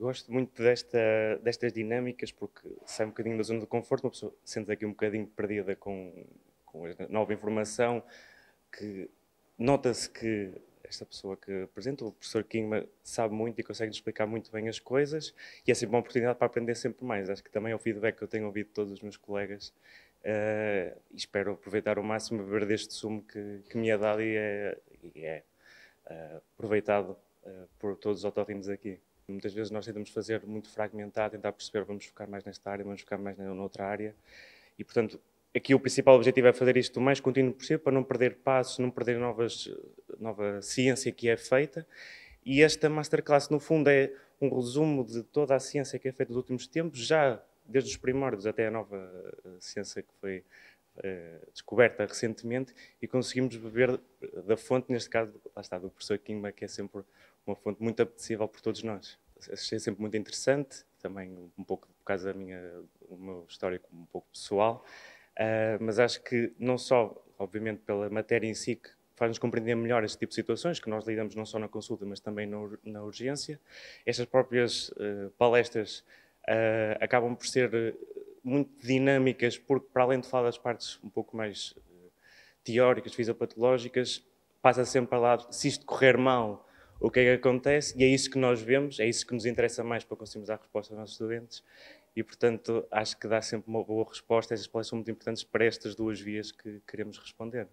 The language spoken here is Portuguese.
Gosto muito desta, destas dinâmicas porque sai um bocadinho da zona de conforto, uma pessoa sente aqui um bocadinho perdida com, com a nova informação, que nota-se que esta pessoa que apresenta, o professor Kingma, sabe muito e consegue explicar muito bem as coisas e é sempre uma oportunidade para aprender sempre mais. Acho que também é o feedback que eu tenho ouvido de todos os meus colegas uh, e espero aproveitar ao máximo beber deste sumo que, que me é dado e é, e é uh, aproveitado uh, por todos os autóctones aqui. Muitas vezes nós tentamos fazer muito fragmentado, tentar perceber, vamos focar mais nesta área, vamos focar mais noutra área. E, portanto, aqui o principal objetivo é fazer isto o mais contínuo possível, para não perder passos, não perder novas, nova ciência que é feita. E esta masterclass, no fundo, é um resumo de toda a ciência que é feita nos últimos tempos, já desde os primórdios até a nova eh, ciência que foi eh, descoberta recentemente e conseguimos beber da fonte, neste caso, lá está, do professor Kimba, que é sempre uma fonte muito apetecível por todos nós. Achei sempre muito interessante, também um pouco por causa da minha história como um pouco pessoal, uh, mas acho que não só, obviamente, pela matéria em si, que faz-nos compreender melhor este tipo de situações, que nós lidamos não só na consulta, mas também na, na urgência. Estas próprias uh, palestras uh, acabam por ser muito dinâmicas, porque para além de falar das partes um pouco mais eh, teóricas, fisiopatológicas, passa sempre para lá, se isto correr mal, o que é que acontece? E é isso que nós vemos, é isso que nos interessa mais para conseguirmos dar resposta aos nossos estudantes. E, portanto, acho que dá sempre uma boa resposta. Estas palestras são muito importantes para estas duas vias que queremos responder.